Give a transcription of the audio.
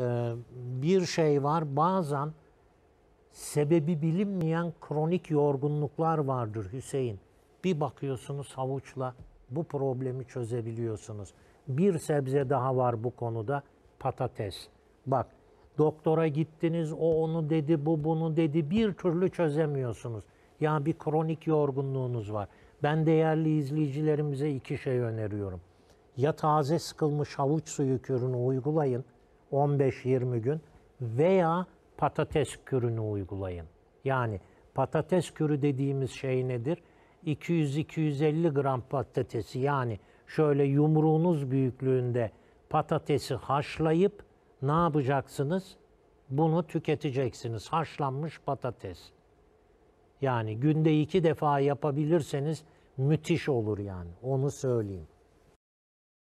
E, bir şey var. Bazen sebebi bilinmeyen kronik yorgunluklar vardır Hüseyin. Bir bakıyorsunuz havuçla bu problemi çözebiliyorsunuz. Bir sebze daha var bu konuda patates. Bak doktora gittiniz o onu dedi bu bunu dedi bir türlü çözemiyorsunuz. Ya bir kronik yorgunluğunuz var. Ben değerli izleyicilerimize iki şey öneriyorum. Ya taze sıkılmış havuç suyu kürünü uygulayın 15-20 gün veya patates kürünü uygulayın. Yani patates kürü dediğimiz şey nedir? 200-250 gram patatesi yani şöyle yumruğunuz büyüklüğünde patatesi haşlayıp ne yapacaksınız? Bunu tüketeceksiniz. Haşlanmış patates. Yani günde iki defa yapabilirseniz müthiş olur yani. Onu söyleyeyim.